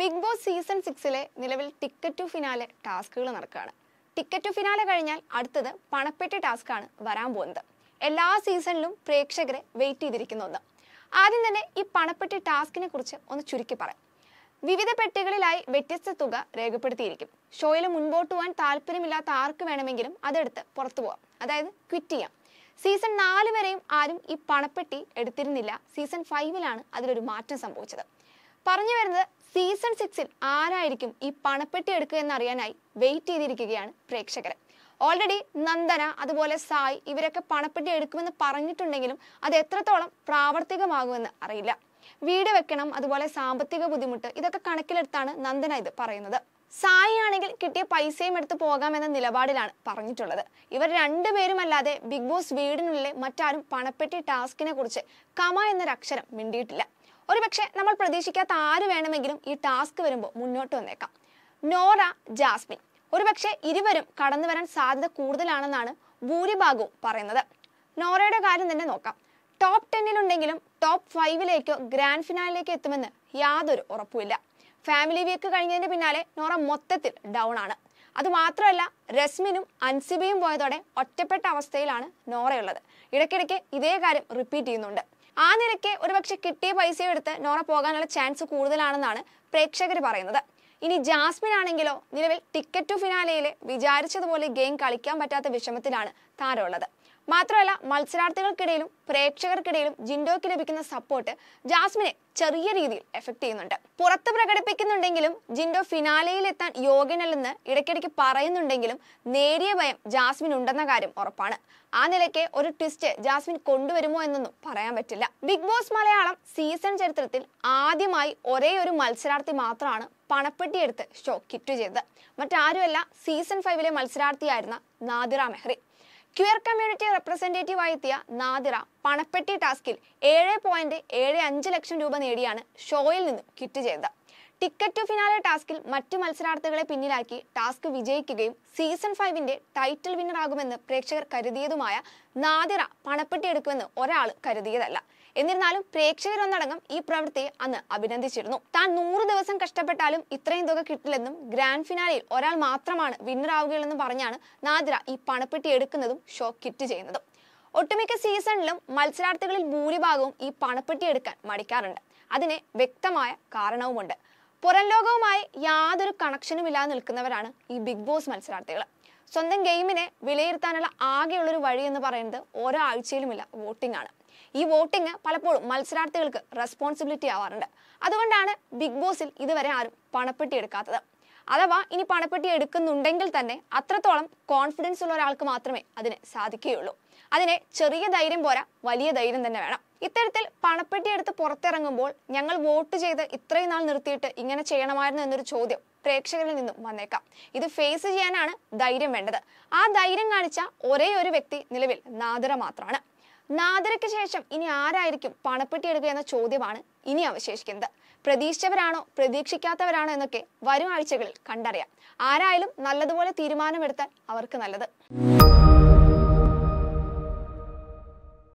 big boss season സിക്സിലെ നിലവിൽ ticket to finale ടാസ്കുകൾ നടക്കുകയാണ് ടിക്കറ്റ് ടു ഫിനാലെ കഴിഞ്ഞാൽ അടുത്തത് പണപ്പെട്ടി ടാസ്ക്കാണ് വരാൻ പോകുന്നത് എല്ലാ സീസണിലും പ്രേക്ഷകരെ വെയിറ്റ് ചെയ്തിരിക്കുന്ന ഒന്ന് ആദ്യം തന്നെ ഈ പണപ്പെട്ടി ടാസ്കിനെ കുറിച്ച് ഒന്ന് ചുരുക്കി പറയാം വിവിധ പെട്ടികളിലായി വ്യത്യസ്ത തുക രേഖപ്പെടുത്തിയിരിക്കും ഷോയിൽ മുൻപോട്ട് പോകാൻ താല്പര്യമില്ലാത്ത ആർക്ക് വേണമെങ്കിലും അതെടുത്ത് പുറത്തു പോകാം അതായത് ക്വിറ്റ് ചെയ്യാം സീസൺ നാല് വരെയും ആരും ഈ പണപ്പെട്ടി എടുത്തിരുന്നില്ല സീസൺ ഫൈവിലാണ് അതിലൊരു മാറ്റം സംഭവിച്ചത് പറഞ്ഞു വരുന്നത് സീസൺ സിക്സിൽ ആരായിരിക്കും ഈ പണപ്പെട്ടി എടുക്കുക എന്നറിയാനായി വെയിറ്റ് ചെയ്തിരിക്കുകയാണ് പ്രേക്ഷകർ ഓൾറെഡി നന്ദന അതുപോലെ സായ് ഇവരൊക്കെ പണപ്പെട്ടി എടുക്കുമെന്ന് പറഞ്ഞിട്ടുണ്ടെങ്കിലും അത് എത്രത്തോളം പ്രാവർത്തികമാകുമെന്ന് അറിയില്ല വീട് വെക്കണം അതുപോലെ സാമ്പത്തിക ബുദ്ധിമുട്ട് ഇതൊക്കെ കണക്കിലെടുത്താണ് നന്ദന ഇത് പറയുന്നത് സായി ആണെങ്കിൽ കിട്ടിയ പൈസയും എടുത്ത് പോകാമെന്ന നിലപാടിലാണ് പറഞ്ഞിട്ടുള്ളത് ഇവർ രണ്ടുപേരും അല്ലാതെ ബിഗ് ബോസ് വീടിനുള്ളിലെ മറ്റാരും പണപ്പെട്ടി ടാസ്കിനെ കുറിച്ച് കമ എന്നൊരക്ഷരം മിണ്ടിയിട്ടില്ല ഒരുപക്ഷെ നമ്മൾ പ്രതീക്ഷിക്കാത്ത ആര് വേണമെങ്കിലും ഈ ടാസ്ക് വരുമ്പോൾ മുന്നോട്ട് വന്നേക്കാം നോറ ജാസ്മിൻ ഒരുപക്ഷെ ഇരുവരും കടന്നു വരാൻ സാധ്യത കൂടുതലാണെന്നാണ് ഭൂരിഭാഗവും പറയുന്നത് നോറയുടെ കാര്യം തന്നെ നോക്കാം ടോപ്പ് ടെന്നിലുണ്ടെങ്കിലും ടോപ്പ് ഫൈവിലേക്കോ ഗ്രാൻഡ് ഫിനാലിലേക്കോ എത്തുമെന്ന് യാതൊരു ഉറപ്പുമില്ല ഫാമിലി വീക്ക് കഴിഞ്ഞതിന് പിന്നാലെ നോറ മൊത്തത്തിൽ ഡൗൺ ആണ് അതുമാത്രമല്ല രസ്മിനും അൻസിബയും പോയതോടെ ഒറ്റപ്പെട്ട അവസ്ഥയിലാണ് നോറയുള്ളത് ഇടയ്ക്കിടയ്ക്ക് ഇതേ കാര്യം റിപ്പീറ്റ് ചെയ്യുന്നുണ്ട് ആ നിലയ്ക്ക് ഒരുപക്ഷെ കിട്ടിയ പൈസ എടുത്ത് നോറ പോകാനുള്ള ചാൻസ് കൂടുതലാണെന്നാണ് പ്രേക്ഷകർ പറയുന്നത് ഇനി ജാസ്മിൻ ആണെങ്കിലോ നിലവിൽ ടിക്കറ്റ് ടു ഫിനാലയിൽ വിചാരിച്ചതുപോലെ ഗെയിം കളിക്കാൻ പറ്റാത്ത വിഷമത്തിലാണ് താരമുള്ളത് മാത്രമല്ല മത്സരാർത്ഥികൾക്കിടയിലും പ്രേക്ഷകർക്കിടയിലും ജിൻഡോയ്ക്ക് ലഭിക്കുന്ന സപ്പോർട്ട് ജാസ്മിനെ ചെറിയ രീതിയിൽ എഫക്ട് ചെയ്യുന്നുണ്ട് പുറത്ത് പ്രകടിപ്പിക്കുന്നുണ്ടെങ്കിലും ജിൻഡോ ഫിനാലയിൽ എത്താൻ യോഗ്യനല്ലെന്ന് ഇടയ്ക്കിടയ്ക്ക് പറയുന്നുണ്ടെങ്കിലും നേരിയ ഭയം ജാസ്മിൻ ഉണ്ടെന്ന കാര്യം ഉറപ്പാണ് ആ നിലയ്ക്ക് ഒരു ട്വിസ്റ്റ് ജാസ്മിൻ കൊണ്ടുവരുമോ എന്നൊന്നും പറയാൻ പറ്റില്ല ബിഗ് ബോസ് മലയാളം സീസൺ ചരിത്രത്തിൽ ആദ്യമായി ഒരേ ഒരു മത്സരാർത്ഥി മാത്രമാണ് പണപ്പെട്ടിയെടുത്ത് ഷോ കിറ്റ് ചെയ്തത് മറ്റാരുമല്ല സീസൺ ഫൈവിലെ മത്സരാർത്ഥിയായിരുന്ന Nadira Mehrin queer community representative ആയെത്തിയ നാദിറ പണപ്പെട്ടി ടാസ്കിൽ ഏഴ് പോയിന്റ് ഏഴ് അഞ്ച് ലക്ഷം രൂപ നേടിയാണ് ഷോയിൽ നിന്നും കിറ്റ് ചെയ്തത് ടിക്കറ്റ് ടു ഫിനാലെ ടാസ്കിൽ മറ്റു മത്സരാർത്ഥികളെ പിന്നിലാക്കി ടാസ്ക് വിജയിക്കുകയും സീസൺ ഫൈവിന്റെ ടൈറ്റിൽ വിന്നറാകുമെന്ന് പ്രേക്ഷകർ കരുതിയതുമായ നാദിറ പണപ്പെട്ടി എടുക്കുമെന്ന് ഒരാൾ കരുതിയതല്ല എന്നിരുന്നാലും പ്രേക്ഷകരൊന്നടങ്കം ഈ പ്രവൃത്തിയെ അന്ന് അഭിനന്ദിച്ചിരുന്നു താൻ നൂറ് ദിവസം കഷ്ടപ്പെട്ടാലും ഇത്രയും തുക കിട്ടില്ലെന്നും ഗ്രാൻഡ് ഫിനാലയിൽ ഒരാൾ മാത്രമാണ് വിന്നറാവുകയുള്ളെന്നും പറഞ്ഞാണ് നാദിറ ഈ പണപ്പെട്ടി എടുക്കുന്നതും ഷോ കിറ്റ് ചെയ്യുന്നതും ഒട്ടുമിക്ക സീസണിലും മത്സരാർത്ഥികളിൽ ഭൂരിഭാഗവും ഈ പണപ്പെട്ടി എടുക്കാൻ മടിക്കാറുണ്ട് അതിന് വ്യക്തമായ കാരണവുമുണ്ട് പുറം ലോകവുമായി യാതൊരു കണക്ഷനും ഇല്ലാതെ നിൽക്കുന്നവരാണ് ഈ ബിഗ് ബോസ് മത്സരാർത്ഥികൾ സ്വന്തം ഗെയിമിനെ വിലയിരുത്താനുള്ള ആകെയുള്ളൊരു വഴി എന്ന് പറയുന്നത് ഓരോ ആഴ്ചയിലുമില്ല വോട്ടിംഗ് ആണ് ഈ വോട്ടിംഗ് പലപ്പോഴും മത്സരാർത്ഥികൾക്ക് റെസ്പോൺസിബിലിറ്റി ആവാറുണ്ട് അതുകൊണ്ടാണ് ബിഗ് ബോസിൽ ഇതുവരെ ആരും പണപ്പെട്ടി എടുക്കാത്തത് അഥവാ ഇനി പണപ്പെട്ടി എടുക്കുന്നുണ്ടെങ്കിൽ തന്നെ അത്രത്തോളം കോൺഫിഡൻസ് ഉള്ള ഒരാൾക്ക് മാത്രമേ അതിന് സാധിക്കുകയുള്ളൂ അതിനെ ചെറിയ ധൈര്യം പോരാ വലിയ ധൈര്യം തന്നെ വേണം ഇത്തരത്തിൽ പണപ്പെട്ടി എടുത്ത് പുറത്തിറങ്ങുമ്പോൾ ഞങ്ങൾ വോട്ട് ചെയ്ത് ഇത്രയും നാൾ നിർത്തിയിട്ട് ഇങ്ങനെ ചെയ്യണമായിരുന്നു എന്നൊരു ചോദ്യം പ്രേക്ഷകരിൽ നിന്നും വന്നേക്കാം ഇത് ഫേസ് ചെയ്യാനാണ് ധൈര്യം വേണ്ടത് ആ ധൈര്യം കാണിച്ച ഒരേ ഒരു വ്യക്തി നിലവിൽ നാദര മാത്രമാണ് നാദരയ്ക്ക് ശേഷം ഇനി ആരായിരിക്കും പണപ്പെട്ടി എടുക്കുക എന്ന ചോദ്യമാണ് ഇനി അവശേഷിക്കുന്നത് പ്രതീക്ഷിച്ചവരാണോ പ്രതീക്ഷിക്കാത്തവരാണോ എന്നൊക്കെ വരും ആഴ്ചകളിൽ കണ്ടറിയാം ആരായാലും നല്ലതുപോലെ തീരുമാനമെടുത്താൽ അവർക്ക് നല്ലത്